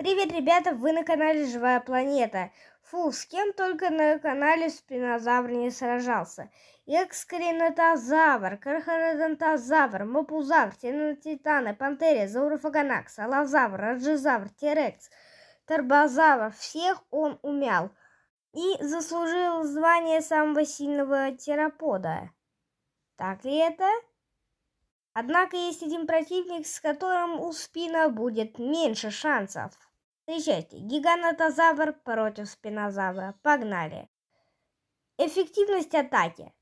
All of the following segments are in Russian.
Привет, ребята, вы на канале Живая Планета. Фу, с кем только на канале спинозавр не сражался. Экскринотозавр, кархародонтозавр, мопузавр, титаны, пантерия, заурофаганакс, алазавр, раджизавр, терекс, торбозавр. Всех он умял и заслужил звание самого сильного терапода. Так ли это? Однако есть один противник, с которым у спина будет меньше шансов. Встречайте, гигантозавр против спинозавра. Погнали! Эффективность атаки.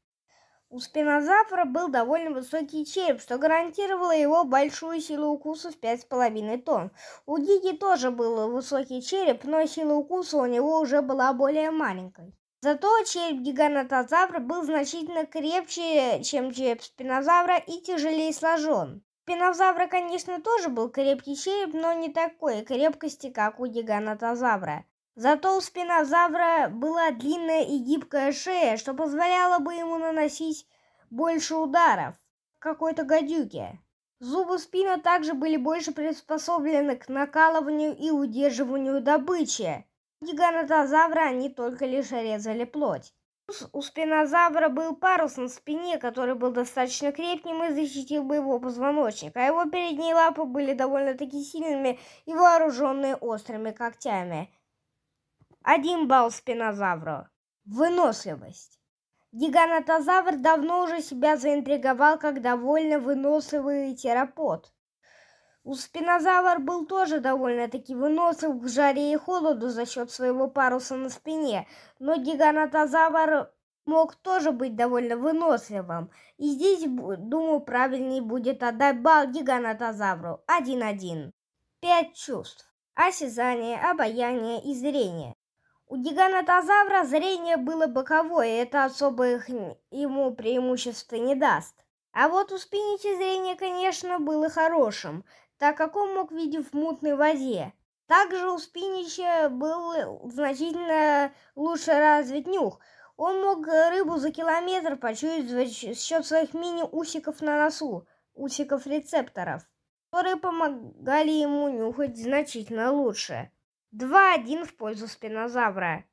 У спинозавра был довольно высокий череп, что гарантировало его большую силу укуса в 5,5 тонн. У Гиги тоже был высокий череп, но сила укуса у него уже была более маленькой. Зато череп гигантозавра был значительно крепче, чем череп спинозавра и тяжелее сложен спинозавра, конечно, тоже был крепкий череп, но не такой крепкости, как у гиганатозавра. Зато у спинозавра была длинная и гибкая шея, что позволяло бы ему наносить больше ударов какой-то гадюке. Зубы спина также были больше приспособлены к накалыванию и удерживанию добычи. У гиганатозавра они только лишь резали плоть. У спинозавра был парус на спине, который был достаточно крепким и защитил бы его позвоночник, а его передние лапы были довольно-таки сильными и вооруженные острыми когтями. Один балл спинозавру. Выносливость. Гигантозавр давно уже себя заинтриговал как довольно выносливый терапот. У спинозавр был тоже довольно-таки вынослив к жаре и холоду за счет своего паруса на спине, но гигантозавр мог тоже быть довольно выносливым. И здесь, думаю, правильнее будет отдать бал гигантозавру. 1-1. Пять чувств. Осязание, обаяние и зрение. У гигантозавра зрение было боковое, и это особо их ему преимущества не даст. А вот у Спиничи зрение, конечно, было хорошим так как он мог видеть в мутной воде. Также у Спинича был значительно лучше развит нюх. Он мог рыбу за километр почуять за счет своих мини-усиков на носу, усиков-рецепторов, которые помогали ему нюхать значительно лучше. 2-1 в пользу спинозавра.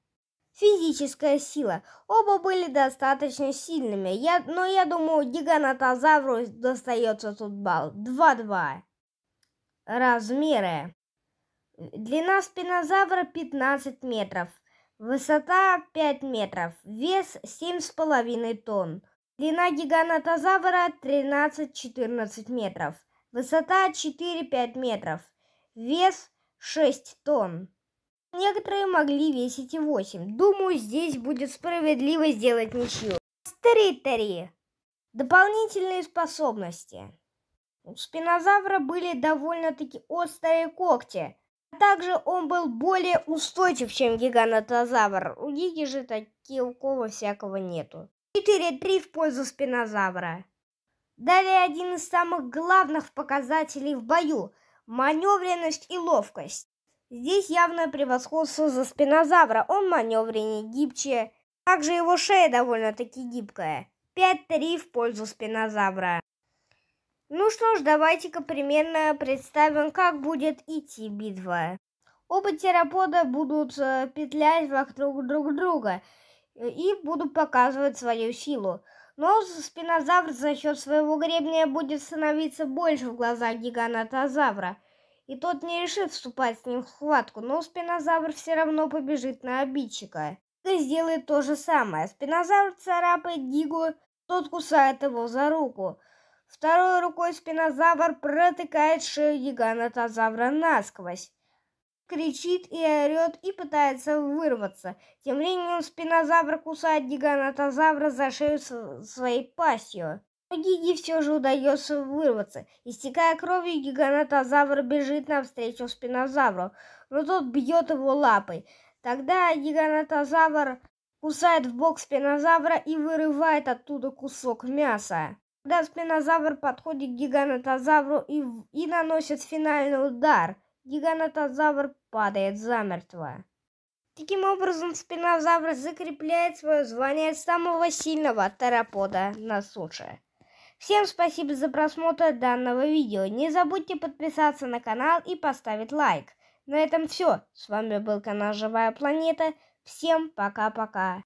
Физическая сила. Оба были достаточно сильными, я, но я думаю, гигантозавру достается тут балл. 2-2 размеры. Длина спинозавра 15 метров, высота 5 метров, вес 7,5 тонн. Длина гигантозавра 13-14 метров, высота 4-5 метров, вес 6 тонн. Некоторые могли весить и 8. Думаю, здесь будет справедливо сделать ничью. Старитари. Дополнительные способности. У спинозавра были довольно-таки острые когти. А также он был более устойчив, чем гигантозавр. У Гиги же такого всякого нету. 4-3 в пользу спинозавра. Далее один из самых главных показателей в бою – маневренность и ловкость. Здесь явное превосходство за спинозавра. Он маневреннее, гибче. Также его шея довольно-таки гибкая. 5-3 в пользу спинозавра. Ну что ж, давайте-ка примерно представим, как будет идти битва. Оба терапода будут э, петлять вокруг друг друга э, и будут показывать свою силу. Но спинозавр за счет своего гребня будет становиться больше в глазах гигантозавра. И тот не решит вступать с ним в схватку, но спинозавр все равно побежит на обидчика. И сделает то же самое. Спинозавр царапает гигу, тот кусает его за руку. Второй рукой спинозавр протыкает шею гигантозавра насквозь. Кричит и орет и пытается вырваться. Тем временем спинозавр кусает гигантозавра за шею своей пастью. Но Гиги все же удается вырваться. Истекая кровью, гигантозавр бежит навстречу спинозавру, но тот бьет его лапой. Тогда гигантозавр кусает в бок спинозавра и вырывает оттуда кусок мяса. Когда спинозавр подходит к гигантозавру и, и наносит финальный удар, гигантозавр падает замертво. Таким образом, спинозавр закрепляет свое звание самого сильного терапода на суше. Всем спасибо за просмотр данного видео. Не забудьте подписаться на канал и поставить лайк. На этом все. С вами был канал Живая Планета. Всем пока-пока.